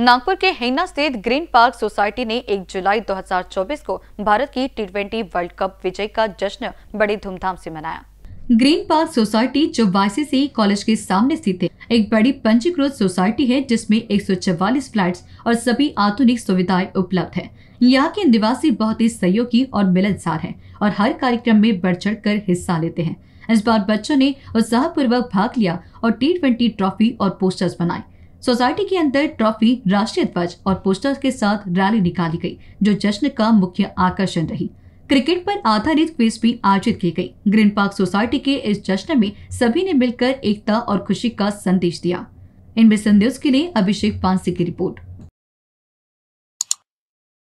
नागपुर के हेना स्थित green park society ने 1 जुलाई 2024 को भारत की टी वर्ल्ड कप विजय का जश्न बड़ी धूमधाम से मनाया ग्रीन पार्क सोसाइटी जो वाईसीसी कॉलेज के सामने स्थित है एक बड़ी पंजीकृत सोसाइटी है जिसमें 144 फ्लैट्स और सभी आधुनिक सुविधाएं उपलब्ध है यहाँ के निवासी बहुत ही सहयोगी और मिलनसार हैं और हर कार्यक्रम में बढ़ चढ़ कर हिस्सा लेते हैं इस बार बच्चों ने उत्साहपूर्वक भाग लिया और टी ट्रॉफी और पोस्टर्स बनाए सोसाइटी के अंदर ट्रॉफी राष्ट्रीय ध्वज और पोस्टर्स के साथ रैली निकाली गई जो जश्न का मुख्य आकर्षण रही क्रिकेट पर आधारित क्विज भी आयोजित की गई ग्रीन पार्क सोसाइटी के इस जश्न में सभी ने मिलकर एकता और खुशी का संदेश दिया इनमें संदेश के लिए अभिषेक पांसी की रिपोर्ट